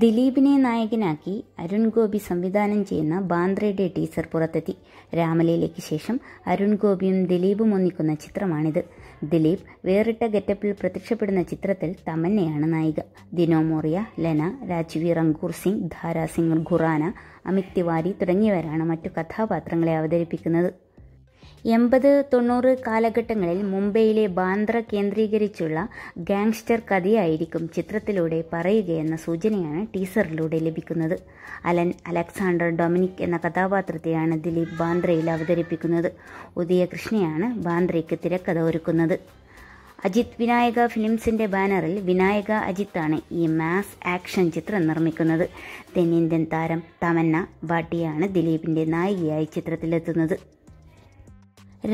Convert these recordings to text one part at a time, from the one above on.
ദിലീപിനെ നായകനാക്കി അരുൺ ഗോപി സംവിധാനം ചെയ്യുന്ന ബാന്ദ്രയുടെ ടീസർ പുറത്തെത്തി രാമലയിലേക്ക് ശേഷം അരുൺ ഗോപിയും ദിലീപും ഒന്നിക്കുന്ന ചിത്രമാണിത് ദിലീപ് വേറിട്ട ഗെറ്റപ്പിൽ പ്രത്യക്ഷപ്പെടുന്ന ചിത്രത്തിൽ തമന്നയാണ് നായിക ദിനോ മോറിയ ലന രാജ്വീർ അങ്കൂർ സിംഗ് ധാരാസിംഗ് ഖുറാന അമിത് തിവാരി തുടങ്ങിയവരാണ് മറ്റു കഥാപാത്രങ്ങളെ അവതരിപ്പിക്കുന്നത് എൺപത് തൊണ്ണൂറ് കാലഘട്ടങ്ങളിൽ മുംബൈയിലെ ബാന്ദ്ര കേന്ദ്രീകരിച്ചുള്ള ഗാങ്സ്റ്റർ കഥയായിരിക്കും ചിത്രത്തിലൂടെ പറയുകയെന്ന സൂചനയാണ് ടീസറിലൂടെ ലഭിക്കുന്നത് അലൻ അലക്സാണ്ടർ ഡൊമിനിക് എന്ന കഥാപാത്രത്തെയാണ് ദിലീപ് ബാന്ദ്രയിൽ അവതരിപ്പിക്കുന്നത് ഉദയകൃഷ്ണയാണ് ബാന്ദ്രയ്ക്ക് തിരക്കഥ ഒരുക്കുന്നത് അജിത് വിനായക ഫിലിംസിന്റെ ബാനറിൽ വിനായക അജിത്താണ് ഈ മാസ് ആക്ഷൻ ചിത്രം നിർമ്മിക്കുന്നത് തെന്നിന്ത്യൻ താരം തമന്ന ബാട്ടിയാണ് ദിലീപിന്റെ നായികയായി ചിത്രത്തിലെത്തുന്നത്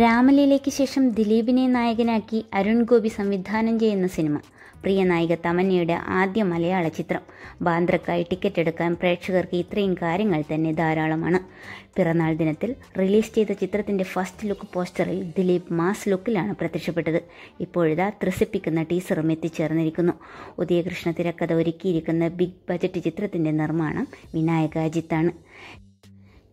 രാമലീലയ്ക്ക് ശേഷം ദിലീപിനെ നായകനാക്കി അരുൺ ഗോപി സംവിധാനം ചെയ്യുന്ന സിനിമ പ്രിയ നായിക തമന്നയുടെ ആദ്യ മലയാള ചിത്രം ബാന്ദ്രക്കായി ടിക്കറ്റ് എടുക്കാൻ പ്രേക്ഷകർക്ക് ഇത്രയും കാര്യങ്ങൾ തന്നെ ധാരാളമാണ് പിറന്നാൾ ദിനത്തിൽ റിലീസ് ചെയ്ത ചിത്രത്തിന്റെ ഫസ്റ്റ് ലുക്ക് പോസ്റ്ററിൽ ദിലീപ് മാസ് ലുക്കിലാണ് പ്രത്യക്ഷപ്പെട്ടത് ഇപ്പോഴിതാ ത്രസിപ്പിക്കുന്ന ടീസറും എത്തിച്ചേർന്നിരിക്കുന്നു ഉദയകൃഷ്ണ തിരക്കഥ ഒരുക്കിയിരിക്കുന്ന ബിഗ് ബജറ്റ് ചിത്രത്തിന്റെ നിർമ്മാണം വിനായക അജിത്താണ്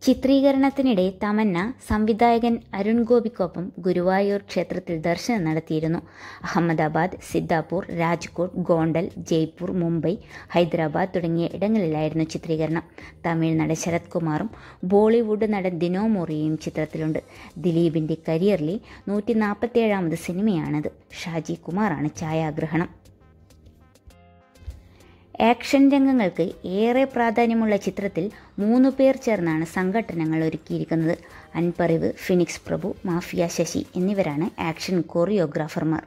ചിത്രീകരണത്തിനിടെ തമന്ന സംവിധായകൻ അരുൺ ഗോപിക്കൊപ്പം ഗുരുവായൂർ ക്ഷേത്രത്തിൽ ദർശനം നടത്തിയിരുന്നു അഹമ്മദാബാദ് സിദ്ധാപൂർ രാജ്കോട്ട് ഗോണ്ടൽ ജയ്പൂർ മുംബൈ ഹൈദരാബാദ് തുടങ്ങിയ ഇടങ്ങളിലായിരുന്നു ചിത്രീകരണം തമിഴ് നടൻ ശരത് കുമാറും ബോളിവുഡ് നടൻ ദിനോ മോറിയും ചിത്രത്തിലുണ്ട് ദിലീപിൻ്റെ കരിയറിലെ നൂറ്റി ഏഴാമത് സിനിമയാണത് ഷാജി കുമാറാണ് ഛായാഗ്രഹണം ആക്ഷൻ രംഗങ്ങൾക്ക് ഏറെ പ്രാധാന്യമുള്ള ചിത്രത്തിൽ മൂന്ന് പേർ ചേർന്നാണ് സംഘടനകൾ ഒരുക്കിയിരിക്കുന്നത് അൻപറിവ് ഫിനിക്സ് പ്രഭു മാഫിയ ശശി എന്നിവരാണ് ആക്ഷൻ കൊറിയോഗ്രാഫർമാർ